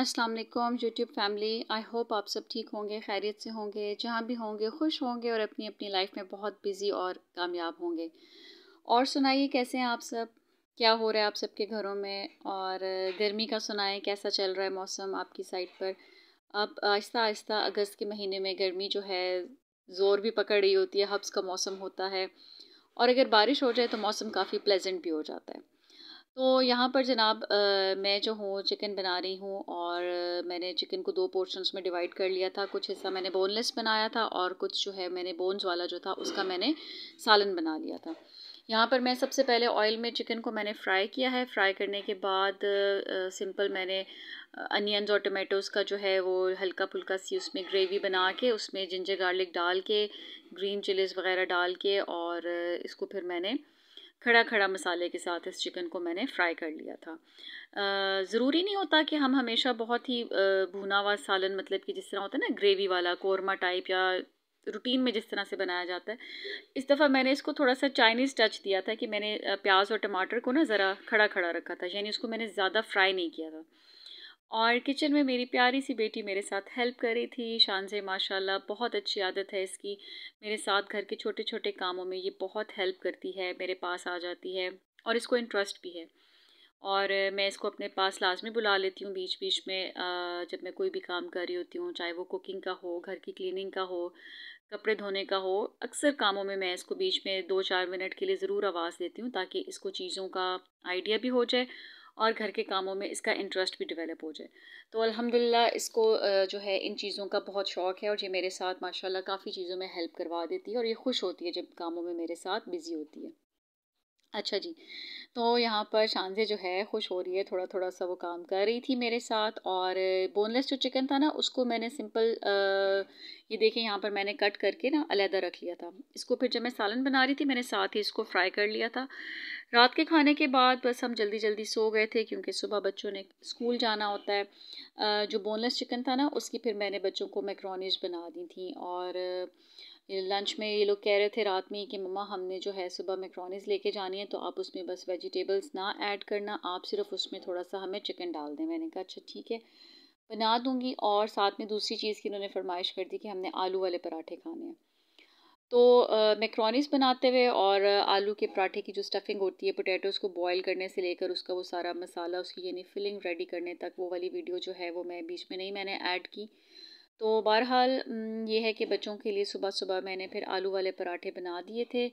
अस्सलाम वालेकुम YouTube family I hope आप सब ठीक होंगे खैरियत से होंगे जहाँ भी होंगे खुश होंगे और अपनी अपनी लाइफ में बहुत बिज़ी और कामयाब होंगे और सुनाइए कैसे हैं आप सब क्या हो रहा है आप सबके घरों में और गर्मी का सुनाएं कैसा चल रहा है मौसम आपकी साइड पर अब आहिस्ता आहिस्ता अगस्त के महीने में गर्मी जो है ज़ोर भी पकड़ रही होती है हब्स का मौसम होता है और अगर बारिश हो जाए तो मौसम काफ़ी प्लेजेंट भी हो जाता है तो यहाँ पर जनाब आ, मैं जो हूँ चिकन बना रही हूँ और मैंने चिकन को दो पोर्शंस में डिवाइड कर लिया था कुछ हिस्सा मैंने बोनलेस बनाया था और कुछ जो है मैंने बोन्स वाला जो था उसका मैंने सालन बना लिया था यहाँ पर मैं सबसे पहले ऑयल में चिकन को मैंने फ्राई किया है फ्राई करने के बाद आ, सिंपल मैंने अनियंस और टमेटोज़ का जो है वो हल्का फुल्का सी उसमें ग्रेवी बना के उसमें जिंजर गार्लिक डाल के ग्रीन चिलीज़ वगैरह डाल के और इसको फिर मैंने खड़ा खड़ा मसाले के साथ इस चिकन को मैंने फ्राई कर लिया था ज़रूरी नहीं होता कि हम हमेशा बहुत ही भुना हुआ सालन मतलब कि जिस तरह होता है ना ग्रेवी वाला कोरमा टाइप या रूटीन में जिस तरह से बनाया जाता है इस दफ़ा मैंने इसको थोड़ा सा चाइनीज़ टच दिया था कि मैंने प्याज और टमाटर को ना ज़रा खड़ा खड़ा रखा था यानी उसको मैंने ज़्यादा फ्राई नहीं किया था और किचन में मेरी प्यारी सी बेटी मेरे साथ हेल्प कर रही थी शान से माशाल्लाह बहुत अच्छी आदत है इसकी मेरे साथ घर के छोटे छोटे कामों में ये बहुत हेल्प करती है मेरे पास आ जाती है और इसको इंटरेस्ट भी है और मैं इसको अपने पास लाजमी बुला लेती हूँ बीच बीच में जब मैं कोई भी काम कर रही होती हूँ चाहे वो कुकिंग का हो घर की क्लिनिंग का हो कपड़े धोने का हो अक्सर कामों में मैं इसको बीच में दो चार मिनट के लिए ज़रूर आवाज़ देती हूँ ताकि इसको चीज़ों का आइडिया भी हो जाए और घर के कामों में इसका इंटरेस्ट भी डेवलप हो जाए तो अल्हम्दुलिल्लाह इसको जो है इन चीज़ों का बहुत शौक़ है और ये मेरे साथ माशाल्लाह काफ़ी चीज़ों में हेल्प करवा देती है और ये खुश होती है जब कामों में मेरे साथ बिज़ी होती है अच्छा जी तो यहाँ पर शांजे जो है खुश हो रही है थोड़ा थोड़ा सा वो काम कर रही थी मेरे साथ और बोनलेस जो चिकन था ना उसको मैंने सिंपल आ, ये देखें यहाँ पर मैंने कट करके ना अलहदा रख लिया था इसको फिर जब मैं सालन बना रही थी मैंने साथ ही इसको फ्राई कर लिया था रात के खाने के बाद बस हम जल्दी जल्दी सो गए थे क्योंकि सुबह बच्चों ने स्कूल जाना होता है जो बोनलेस चिकन था ना उसकी फिर मैंने बच्चों को मैक्रोनीज बना दी थी और लंच में ये लोग कह रहे थे रात में कि मम्मा हमने जो है सुबह मैक्रोनीज लेके जानी है तो आप उसमें बस वेजिटेबल्स ना ऐड करना आप सिर्फ उसमें थोड़ा सा हमें चिकन डाल दें मैंने कहा अच्छा ठीक है बना दूँगी और साथ में दूसरी चीज़ की इन्होंने फरमाइश कर दी कि हमने आलू वाले पराठे खाने हैं तो मैक्रोनीस बनाते हुए और आलू के पराठे की जो स्टफिंग होती है पोटैटोज़ को बॉईल करने से लेकर उसका वो सारा मसाला उसकी यानी फिलिंग रेडी करने तक वो वाली वीडियो जो है वो मैं बीच में नहीं मैंने ऐड की तो बहरहाल ये है कि बच्चों के लिए सुबह सुबह मैंने फिर आलू वाले पराठे बना दिए थे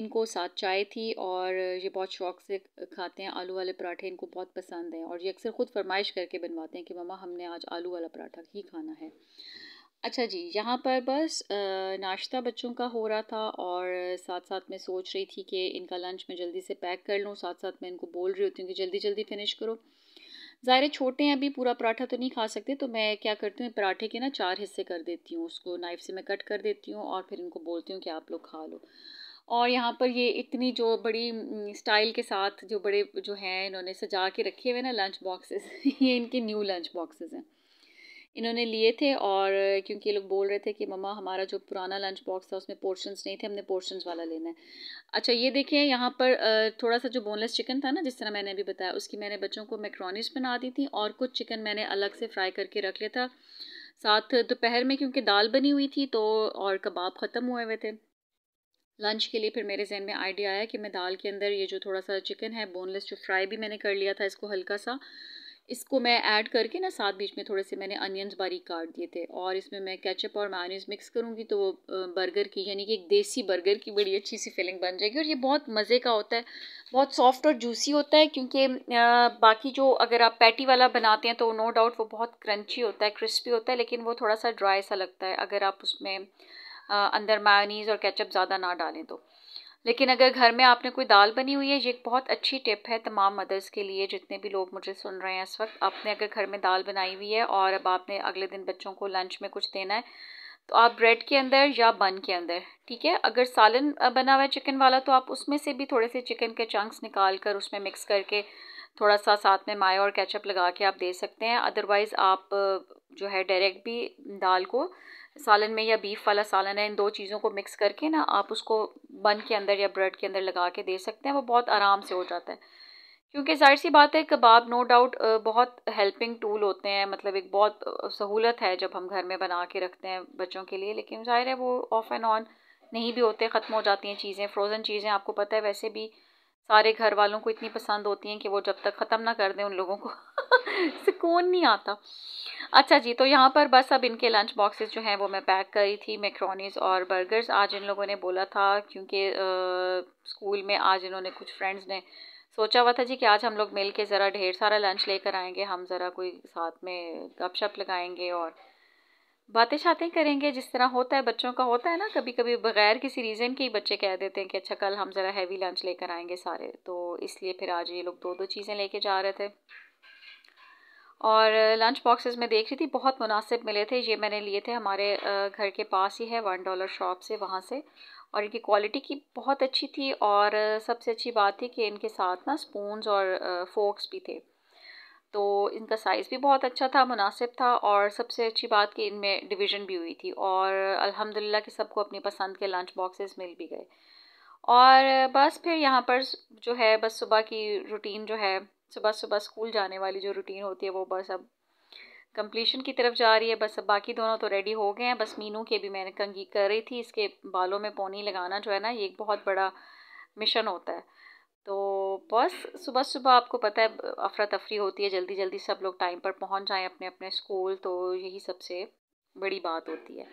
इनको साथ चाय थी और ये बहुत शौक से खाते हैं आलू वाले पराठे इनको बहुत पसंद हैं और ये अक्सर ख़ुद फरमाइश करके बनवाते हैं कि मम्मा हमने आज आलू वाला पराठा ही खाना है अच्छा जी यहाँ पर बस नाश्ता बच्चों का हो रहा था और साथ साथ मैं सोच रही थी कि इनका लंच मैं जल्दी से पैक कर लूँ साथ साथ मैं इनको बोल रही होती हूँ कि जल्दी जल्दी फ़िनिश करो ज़ाहिर छोटे हैं अभी पूरा पराठा तो नहीं खा सकते तो मैं क्या करती हूँ पराठे के ना चार हिस्से कर देती हूँ उसको नाइफ़ से मैं कट कर देती हूँ और फिर इनको बोलती हूँ कि आप लोग खा लो और यहाँ पर ये इतनी जो बड़ी स्टाइल के साथ जो बड़े जो हैं इन्होंने सजा के रखे हुए ना लंच बॉक्सेस ये इनके न्यू लंच बॉक्सेस हैं इन्होंने लिए थे और क्योंकि ये लोग बोल रहे थे कि मम्मा हमारा जो पुराना लंच बॉक्स था उसमें पोर्शंस नहीं थे हमने पोर्शंस वाला लेना है अच्छा ये देखिए यहाँ पर थोड़ा सा जो बोनलेस चिकन था ना जिस तरह मैंने अभी बताया उसकी मैंने बच्चों को मैक्रोनिज बना दी थी और कुछ चिकन मैंने अलग से फ्राई करके रख लिया था साथ दोपहर में क्योंकि दाल बनी हुई थी तो और कबाब ख़त्म हुए हुए थे लंच के लिए फिर मेरे जहन में आइडिया आया कि मैं दाल के अंदर ये जो थोड़ा सा चिकन है बोनलेस जो फ्राई भी मैंने कर लिया था इसको हल्का सा इसको मैं ऐड करके ना साथ बीच में थोड़े से मैंने अनियंस बारीक काट दिए थे और इसमें मैं केचप और मायोनीज मिक्स करूँगी तो वो बर्गर की यानी कि एक देसी बर्गर की बड़ी अच्छी सी फीलिंग बन जाएगी और ये बहुत मज़े का होता है बहुत सॉफ्ट और जूसी होता है क्योंकि बाकी जो अगर आप पैटी वाला बनाते हैं तो नो डाउट वो बहुत क्रंची होता है क्रिस्पी होता है लेकिन वो थोड़ा सा ड्राई सा लगता है अगर आप उसमें अंदर मायोनीज़ और केचप ज़्यादा ना डालें तो लेकिन अगर घर में आपने कोई दाल बनी हुई है ये एक बहुत अच्छी टिप है तमाम मदर्स के लिए जितने भी लोग मुझे सुन रहे हैं इस वक्त आपने अगर घर में दाल बनाई हुई है और अब आपने अगले दिन बच्चों को लंच में कुछ देना है तो आप ब्रेड के अंदर या बन के अंदर ठीक है अगर सालन बना हुआ है चिकन वाला तो आप उसमें से भी थोड़े से चिकन के चंक्स निकाल कर उसमें मिक्स करके थोड़ा सा साथ में माया और कैचअप लगा के आप दे सकते हैं अदरवाइज़ आप जो है डायरेक्ट भी दाल को सालन में या बीफ वाला सालन है इन दो चीज़ों को मिक्स करके ना आप उसको बन के अंदर या ब्रेड के अंदर लगा के दे सकते हैं वो बहुत आराम से हो जाता है क्योंकि जाहिर सी बात है कबाब नो डाउट बहुत हेल्पिंग टूल होते हैं मतलब एक बहुत सहूलत है जब हम घर में बना के रखते हैं बच्चों के लिए लेकिन जाहिर है वो ऑफ़ एंड ऑन नहीं भी होते ख़त्म हो जाती हैं चीज़ें फ्रोज़न चीज़ें आपको पता है वैसे भी सारे घर वालों को इतनी पसंद होती हैं कि वो जब तक ख़त्म ना कर दें उन लोगों को सुकून नहीं आता अच्छा जी तो यहाँ पर बस अब इनके लंच बॉक्सेस जो हैं वो मैं पैक करी थी मैक्रोनीस और बर्गर्स आज इन लोगों ने बोला था क्योंकि स्कूल में आज इन्होंने कुछ फ्रेंड्स ने सोचा हुआ था जी कि आज हम लोग मिल के ज़रा ढेर सारा लंच लेकर आएंगे हम ज़रा कोई साथ में गपशप लगाएंगे और बातें शातें करेंगे जिस तरह होता है बच्चों का होता है ना कभी कभी बगैर किसी रीज़न के ही बच्चे कह देते हैं कि अच्छा कल हम ज़रा हैवी लंच लेकर आएंगे सारे तो इसलिए फिर आज ये लोग दो दो चीज़ें लेके जा रहे थे और लंच बॉक्सेस में देख रही थी बहुत मुनासिब मिले थे ये मैंने लिए थे हमारे घर के पास ही है वन डॉलर शॉप से वहाँ से और इनकी क्वालिटी की बहुत अच्छी थी और सबसे अच्छी बात थी कि इनके साथ ना स्पून्स और फोक्स भी थे तो इनका साइज़ भी बहुत अच्छा था मुनासिब था और सबसे अच्छी बात कि इनमें डिवीज़न भी हुई थी और अल्हम्दुलिल्लाह कि सबको अपनी पसंद के लंच बॉक्सेस मिल भी गए और बस फिर यहाँ पर जो है बस सुबह की रूटीन जो है सुबह सुबह स्कूल जाने वाली जो रूटीन होती है वो बस अब कंप्लीशन की तरफ जा रही है बस अब बाकी दोनों तो रेडी हो गए हैं बस मीनू के भी मैंने कंगी कर रही थी इसके बालों में पोनी लगाना जो है ना ये एक बहुत बड़ा मिशन होता है तो बस सुबह सुबह आपको पता है अफरा तफरी होती है जल्दी जल्दी सब लोग टाइम पर पहुंच जाएं अपने अपने स्कूल तो यही सबसे बड़ी बात होती है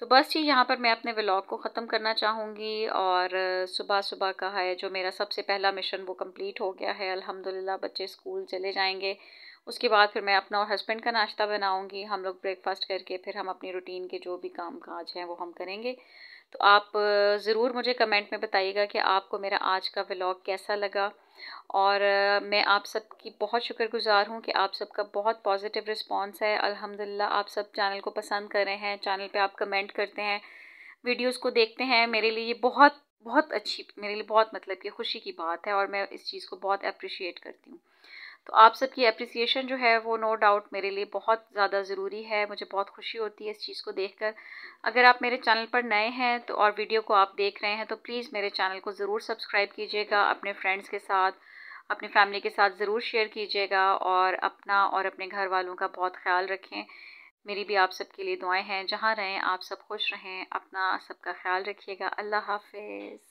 तो बस जी यहाँ पर मैं अपने व्लॉग को ख़त्म करना चाहूँगी और सुबह सुबह का है जो मेरा सबसे पहला मिशन वो कंप्लीट हो गया है अल्हम्दुलिल्लाह बच्चे स्कूल चले जाएंगे उसके बाद फिर मैं अपना और हस्बैंड का नाश्ता बनाऊँगी हम लोग ब्रेकफास्ट करके फिर हम अपनी रूटीन के जो भी काम काज हैं वो हम करेंगे तो आप ज़रूर मुझे कमेंट में बताइएगा कि आपको मेरा आज का व्लॉग कैसा लगा और मैं आप सबकी बहुत शुक्रगुजार हूँ कि आप सबका बहुत पॉजिटिव रिस्पांस है अल्हम्दुलिल्लाह आप सब चैनल को पसंद कर रहे हैं चैनल पे आप कमेंट करते हैं वीडियोस को देखते हैं मेरे लिए ये बहुत बहुत अच्छी मेरे लिए बहुत मतलब कि खुशी की बात है और मैं इस चीज़ को बहुत अप्रिशिएट करती हूँ तो आप सबकी अप्रिसिएशन जो है वो नो डाउट मेरे लिए बहुत ज़्यादा ज़रूरी है मुझे बहुत खुशी होती है इस चीज़ को देखकर अगर आप मेरे चैनल पर नए हैं तो और वीडियो को आप देख रहे हैं तो प्लीज़ मेरे चैनल को ज़रूर सब्सक्राइब कीजिएगा अपने फ्रेंड्स के साथ अपनी फैमिली के साथ ज़रूर शेयर कीजिएगा और अपना और अपने घर वालों का बहुत ख्याल रखें मेरी भी आप सबके लिए दुआएं हैं जहाँ रहें आप सब खुश रहें अपना सबका ख्याल रखिएगा अल्लाह हाफिज़